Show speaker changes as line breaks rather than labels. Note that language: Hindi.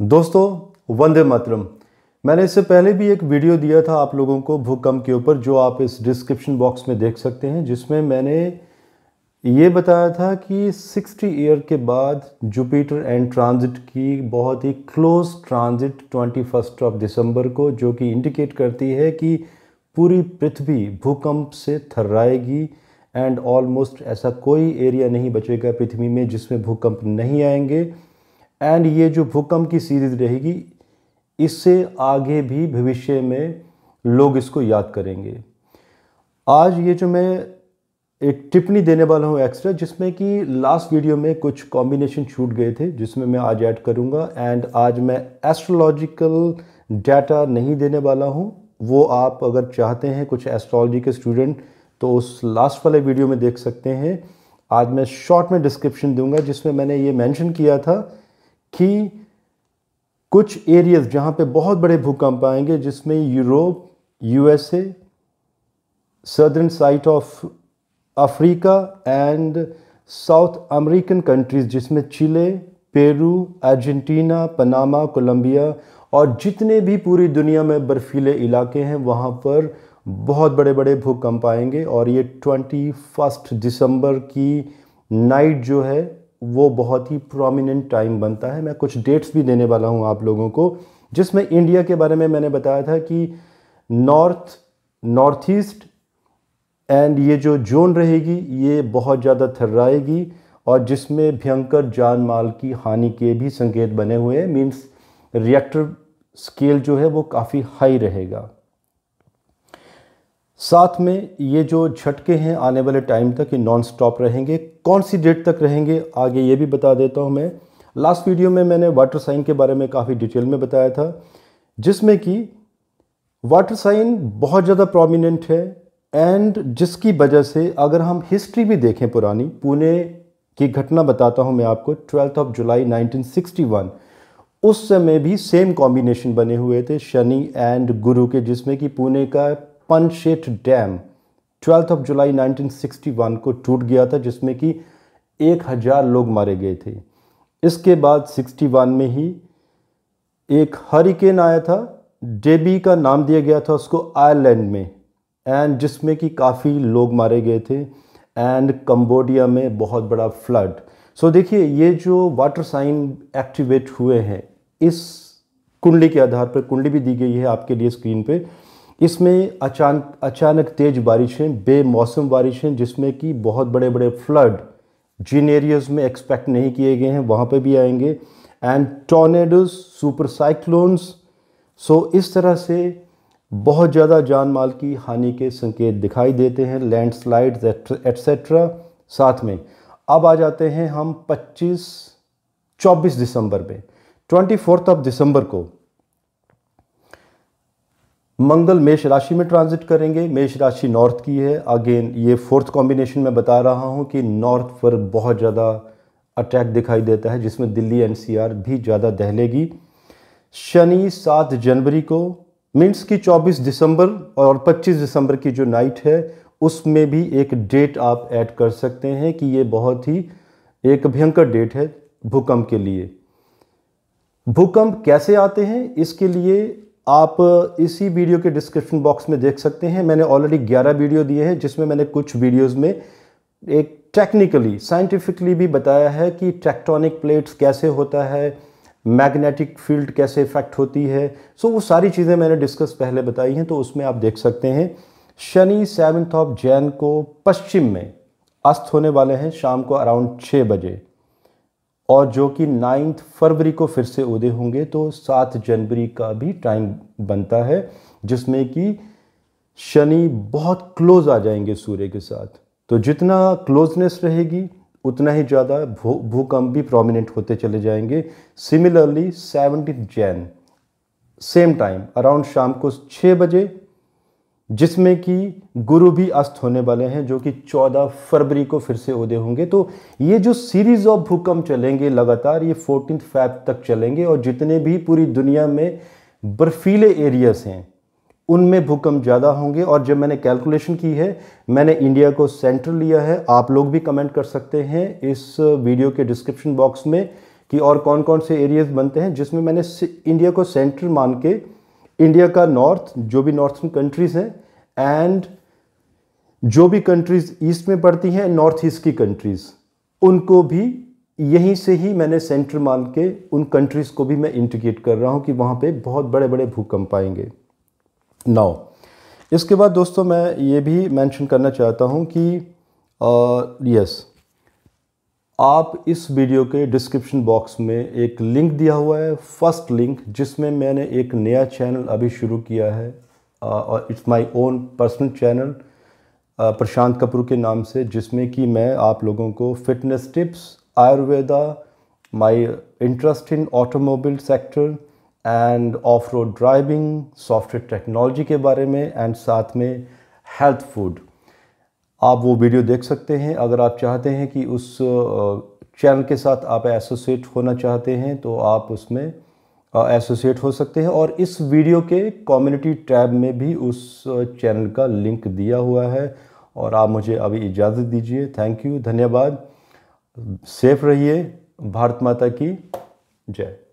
दोस्तों वंदे मातरम मैंने इससे पहले भी एक वीडियो दिया था आप लोगों को भूकंप के ऊपर जो आप इस डिस्क्रिप्शन बॉक्स में देख सकते हैं जिसमें मैंने ये बताया था कि 60 ईयर के बाद जुपिटर एंड ट्रांजिट की बहुत ही close transit first of December को जो कि इंडिकेट करती है कि पूरी पृथ्वी भूकंप से थर्राएगी एंड ऑलमोस्ट ऐसा कोई एरिया नहीं बचेगा पृथ्वी में जिसमें भूकंप नहीं आएंगे एंड ये जो भूकंप की सीरीज रहेगी इससे आगे भी भविष्य में लोग इसको याद करेंगे आज ये जो मैं एक टिप्पणी देने वाला हूँ एक्स्ट्रा जिसमें कि लास्ट वीडियो में कुछ कॉम्बिनेशन छूट गए थे जिसमें मैं आज ऐड करूँगा एंड आज मैं एस्ट्रोलॉजिकल डाटा नहीं देने वाला हूँ वो आप अगर चाहते हैं कुछ एस्ट्रोलॉजी के स्टूडेंट तो उस लास्ट वाले वीडियो में देख सकते हैं आज मैं शॉर्ट में डिस्क्रिप्शन दूंगा जिसमें मैंने ये मेंशन किया था कि कुछ एरियाज जहाँ पे बहुत बड़े भूकंप आएंगे जिसमें Europe USA southern side of Africa and South American countries जिसमें Chile Peru Argentina Panama Colombia और जितने भी पूरी दुनिया में बर्फीले इलाके हैं वहाँ पर बहुत बड़े बड़े भूकंप आएंगे और ये ट्वेंटी फर्स्ट दिसंबर की नाइट जो है वो बहुत ही प्रोमिनेंट टाइम बनता है मैं कुछ डेट्स भी देने वाला हूँ आप लोगों को जिसमें इंडिया के बारे में मैंने बताया था कि नॉर्थ नॉर्थ ईस्ट एंड ये जो जोन रहेगी ये बहुत ज़्यादा थर्राएगी और जिसमें भयंकर जान माल की हानि के भी संकेत बने हुए हैं मीन्स रिएक्टर स्केल जो है वो काफ़ी हाई रहेगा साथ में ये जो झटके हैं आने वाले टाइम तक ये नॉन स्टॉप रहेंगे कौन सी डेट तक रहेंगे आगे ये भी बता देता हूँ मैं लास्ट वीडियो में मैंने वाटर साइन के बारे में काफ़ी डिटेल में बताया था जिसमें कि वाटर साइन बहुत ज़्यादा प्रोमिनेंट है एंड जिसकी वजह से अगर हम हिस्ट्री भी देखें पुरानी पुणे की घटना बताता हूँ मैं आपको ट्वेल्थ ऑफ जुलाई 1961 उस समय भी सेम कॉम्बिनेशन बने हुए थे शनि एंड गुरु के जिसमें कि पुणे का Panshet dam twelfth of July 1961 को टूट गया था जिसमें कि एक हज़ार लोग मारे गए थे इसके बाद 61 में ही एक हरिकेन आया था डेबी का नाम दिया गया था उसको आयरलैंड में एंड जिसमें कि काफ़ी लोग मारे गए थे एंड कंबोडिया में बहुत बड़ा फ्लड सो so, देखिए ये जो वाटर साइन एक्टिवेट हुए हैं इस कुंडली के आधार पर कुंडली भी दी गई है आपके लिए स्क्रीन पे इसमें अचानक अचानक तेज़ बारिशें बेमौसम बारिशें जिसमें कि बहुत बड़े बड़े फ्लड जिन एरियाज़ में एक्सपेक्ट नहीं किए गए हैं वहाँ पे भी आएंगे and tornadoes super cyclones so इस तरह से बहुत ज़्यादा जान माल की हानि के संकेत दिखाई देते हैं लैंडस्लाइड्स एट्सेट्रा साथ में अब आ जाते हैं हम 25 24 दिसंबर पे ट्वेंटी फोर्थ ऑफ दिसंबर को मंगल मेष राशि में ट्रांजिट करेंगे मेष राशि नॉर्थ की है अगेन ये फोर्थ कॉम्बिनेशन में बता रहा हूँ कि नॉर्थ पर बहुत ज़्यादा अटैक दिखाई देता है जिसमें दिल्ली एनसीआर भी ज़्यादा दहलेगी शनि सात जनवरी को मीन्स की 24 दिसंबर और 25 दिसंबर की जो नाइट है उसमें भी एक डेट आप ऐड कर सकते हैं कि ये बहुत ही एक भयंकर डेट है भूकंप के लिए भूकंप कैसे आते हैं इसके लिए आप इसी वीडियो के डिस्क्रिप्शन बॉक्स में देख सकते हैं मैंने ऑलरेडी 11 वीडियो दिए हैं जिसमें मैंने कुछ वीडियोस में एक टेक्निकली साइंटिफिकली भी बताया है कि टेक्टोनिक प्लेट्स कैसे होता है मैग्नेटिक फील्ड कैसे इफेक्ट होती है सो so, वो सारी चीज़ें मैंने डिस्कस पहले बताई हैं तो उसमें आप देख सकते हैं शनि सेवन्थ ऑफ जैन को पश्चिम में अस्त होने वाले हैं शाम को अराउंड छः बजे और जो कि नाइन्थ फरवरी को फिर से उदय होंगे तो सात जनवरी का भी टाइम बनता है जिसमें कि शनि बहुत क्लोज आ जाएंगे सूर्य के साथ तो जितना क्लोजनेस रहेगी उतना ही ज़्यादा भूकंप भी प्रोमिनेंट होते चले जाएंगे similarly seventeen Jan same time around शाम को छः बजे जिसमें कि गुरु भी अस्त होने वाले हैं जो कि 14 फरवरी को फिर से उदय होंगे तो ये जो सीरीज ऑफ भूकंप चलेंगे लगातार ये फोर्टीन फैब तक चलेंगे और जितने भी पूरी दुनिया में बर्फीले एरियाज हैं उनमें भूकंप ज़्यादा होंगे और जब मैंने कैलकुलेशन की है मैंने इंडिया को सेंटर लिया है आप लोग भी कमेंट कर सकते हैं इस वीडियो के डिस्क्रिप्शन बॉक्स में कि और कौन कौन से एरियाज बनते हैं जिसमें मैंने इंडिया को सेंटर मान के इंडिया का नॉर्थ जो भी नॉर्थन कंट्रीज़ हैं एंड जो भी कंट्रीज़ ईस्ट में पड़ती हैं नॉर्थ ईस्ट की कंट्रीज़ उनको भी यहीं से ही मैंने सेंट्रल मान के उन कंट्रीज़ को भी मैं इंटीग्रेट कर रहा हूँ कि वहाँ पे बहुत बड़े बड़े भूकंप आएंगे नाउ इसके बाद दोस्तों मैं ये भी मेंशन करना चाहता हूँ कि यस uh, आप इस वीडियो के डिस्क्रिप्शन बॉक्स में एक लिंक दिया हुआ है फर्स्ट लिंक जिसमें मैंने एक नया चैनल अभी शुरू किया है और it's my own personal channel Prashant Kapoor के नाम से जिसमें कि मैं आप लोगों को fitness tips Ayurveda my interest in automobile sector and off road driving software technology के बारे में एंड साथ में हेल्थ फूड आप वो वीडियो देख सकते हैं अगर आप चाहते हैं कि उस चैनल के साथ आप एसोसिएट होना चाहते हैं तो आप उसमें एसोसिएट हो सकते हैं और इस वीडियो के कम्युनिटी टैब में भी उस चैनल का लिंक दिया हुआ है और आप मुझे अभी इजाज़त दीजिए थैंक यू धन्यवाद सेफ रहिए भारत माता की जय